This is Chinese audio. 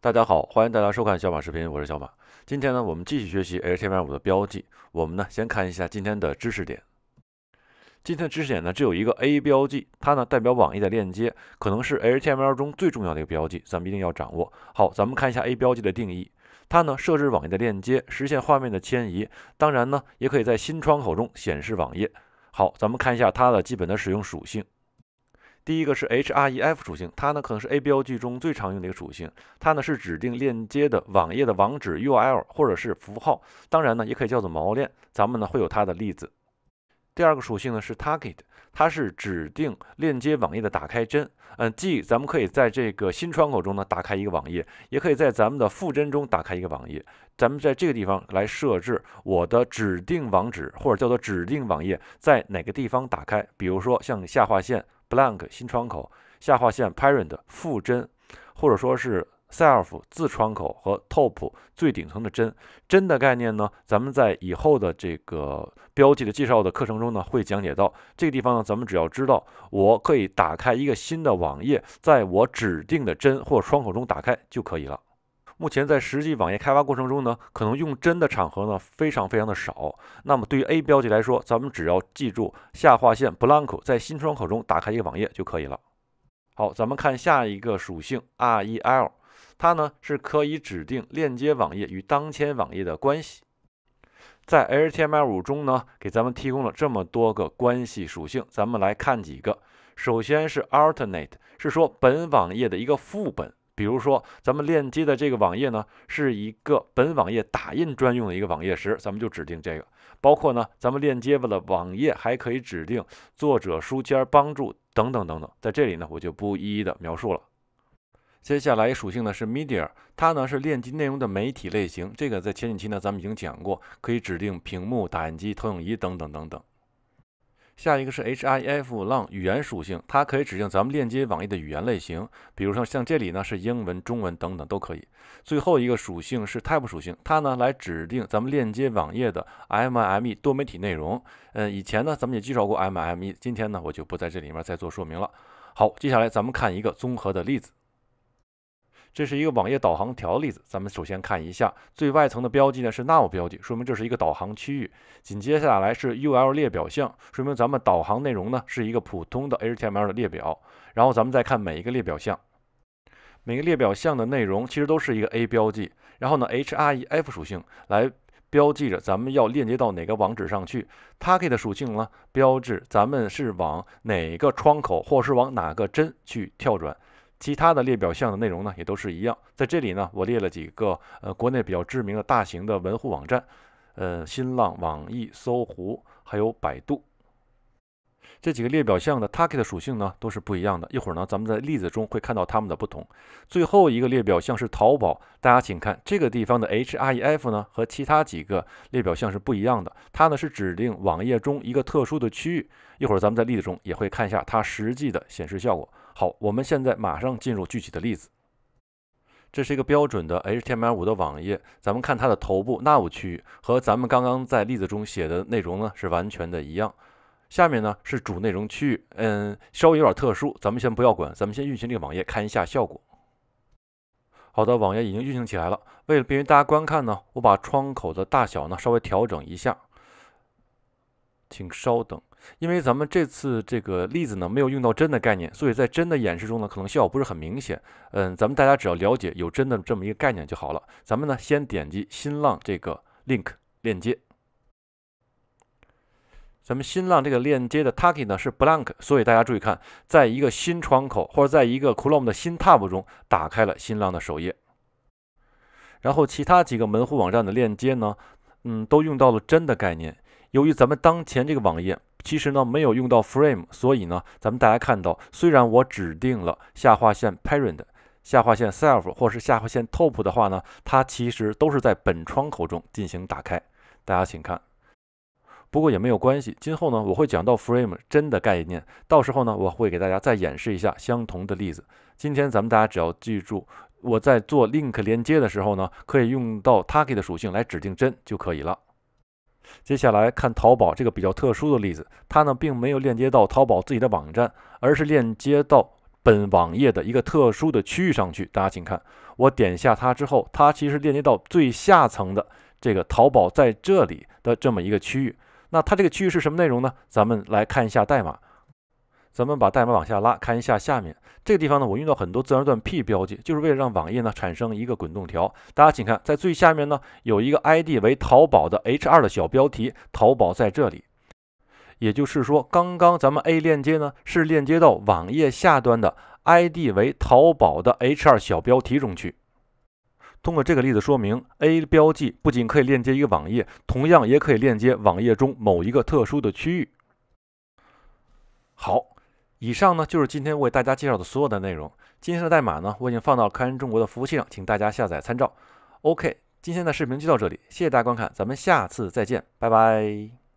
大家好，欢迎大家收看小马视频，我是小马。今天呢，我们继续学习 HTML 五的标记。我们呢，先看一下今天的知识点。今天的知识点呢，只有一个 a 标记，它呢代表网页的链接，可能是 HTML 中最重要的一个标记，咱们一定要掌握。好，咱们看一下 a 标记的定义。它呢设置网页的链接，实现画面的迁移，当然呢也可以在新窗口中显示网页。好，咱们看一下它的基本的使用属性。第一个是 href 属性，它呢可能是 a 标记中最常用的一个属性，它呢是指定链接的网页的网址 URL 或者是符号，当然呢也可以叫做锚链。咱们呢会有它的例子。第二个属性呢是 target，它是指定链接网页的打开帧，嗯，即咱们可以在这个新窗口中呢打开一个网页，也可以在咱们的副帧中打开一个网页。咱们在这个地方来设置我的指定网址或者叫做指定网页在哪个地方打开，比如说像下划线。blank 新窗口下划线 parent 复帧，或者说是 self 自窗口和 top 最顶层的帧。帧的概念呢，咱们在以后的这个标记的介绍的课程中呢，会讲解到。这个地方呢，咱们只要知道，我可以打开一个新的网页，在我指定的帧或窗口中打开就可以了。目前在实际网页开发过程中呢，可能用真的场合呢非常非常的少。那么对于 A 标记来说，咱们只要记住下划线 blank 在新窗口中打开一个网页就可以了。好，咱们看下一个属性 rel，它呢是可以指定链接网页与当前网页的关系。在 HTML 五中呢，给咱们提供了这么多个关系属性，咱们来看几个。首先是 alternate，是说本网页的一个副本。比如说，咱们链接的这个网页呢，是一个本网页打印专用的一个网页时，咱们就指定这个。包括呢，咱们链接的网页还可以指定作者、书签、帮助等等等等。在这里呢，我就不一一的描述了。接下来属性呢是 media，它呢是链接内容的媒体类型。这个在前几期呢，咱们已经讲过，可以指定屏幕、打印机、投影仪等等等等。下一个是 h i f l o n g 语言属性，它可以指定咱们链接网页的语言类型，比如说像这里呢是英文、中文等等都可以。最后一个属性是 type 属性，它呢来指定咱们链接网页的 mme 多媒体内容。嗯，以前呢咱们也介绍过 mme，今天呢我就不在这里面再做说明了。好，接下来咱们看一个综合的例子。这是一个网页导航条例子，咱们首先看一下最外层的标记呢是 nav 标记，说明这是一个导航区域。紧接下来是 ul 列表项，说明咱们导航内容呢是一个普通的 HTML 的列表。然后咱们再看每一个列表项，每个列表项的内容其实都是一个 a 标记，然后呢 href 属性来标记着咱们要链接到哪个网址上去。target 属性呢标志咱们是往哪个窗口或是往哪个帧去跳转。其他的列表项的内容呢，也都是一样。在这里呢，我列了几个呃国内比较知名的大型的门户网站，呃，新浪、网易、搜狐，还有百度。这几个列表项的 target 属性呢，都是不一样的。一会儿呢，咱们在例子中会看到它们的不同。最后一个列表项是淘宝，大家请看这个地方的 href 呢和其他几个列表项是不一样的。它呢是指定网页中一个特殊的区域。一会儿咱们在例子中也会看一下它实际的显示效果。好，我们现在马上进入具体的例子。这是一个标准的 HTML5 的网页，咱们看它的头部、nav 区域和咱们刚刚在例子中写的内容呢是完全的一样。下面呢是主内容区域，嗯，稍微有点特殊，咱们先不要管，咱们先运行这个网页看一下效果。好的，网页已经运行起来了。为了便于大家观看呢，我把窗口的大小呢稍微调整一下，请稍等。因为咱们这次这个例子呢没有用到真的概念，所以在真的演示中呢可能效果不是很明显。嗯，咱们大家只要了解有真的这么一个概念就好了。咱们呢先点击新浪这个 link 链接，咱们新浪这个链接的 t a k g e 呢是 blank，所以大家注意看，在一个新窗口或者在一个 c h l o m e 的新 tab 中打开了新浪的首页。然后其他几个门户网站的链接呢，嗯，都用到了真的概念。由于咱们当前这个网页。其实呢，没有用到 frame，所以呢，咱们大家看到，虽然我指定了下划线 parent、下划线 self 或是下划线 top 的话呢，它其实都是在本窗口中进行打开。大家请看，不过也没有关系，今后呢，我会讲到 frame 真的概念，到时候呢，我会给大家再演示一下相同的例子。今天咱们大家只要记住，我在做 link 连接的时候呢，可以用到 target 属性来指定真就可以了。接下来看淘宝这个比较特殊的例子，它呢并没有链接到淘宝自己的网站，而是链接到本网页的一个特殊的区域上去。大家请看，我点下它之后，它其实链接到最下层的这个淘宝在这里的这么一个区域。那它这个区域是什么内容呢？咱们来看一下代码。咱们把代码往下拉，看一下下面这个地方呢。我用到很多自然段 p 标记，就是为了让网页呢产生一个滚动条。大家请看，在最下面呢有一个 id 为淘宝的 h2 的小标题，淘宝在这里。也就是说，刚刚咱们 a 链接呢是链接到网页下端的 id 为淘宝的 h2 小标题中去。通过这个例子说明，a 标记不仅可以链接一个网页，同样也可以链接网页中某一个特殊的区域。好。以上呢就是今天为大家介绍的所有的内容。今天的代码呢我已经放到了开源中国的服务器上，请大家下载参照。OK，今天的视频就到这里，谢谢大家观看，咱们下次再见，拜拜。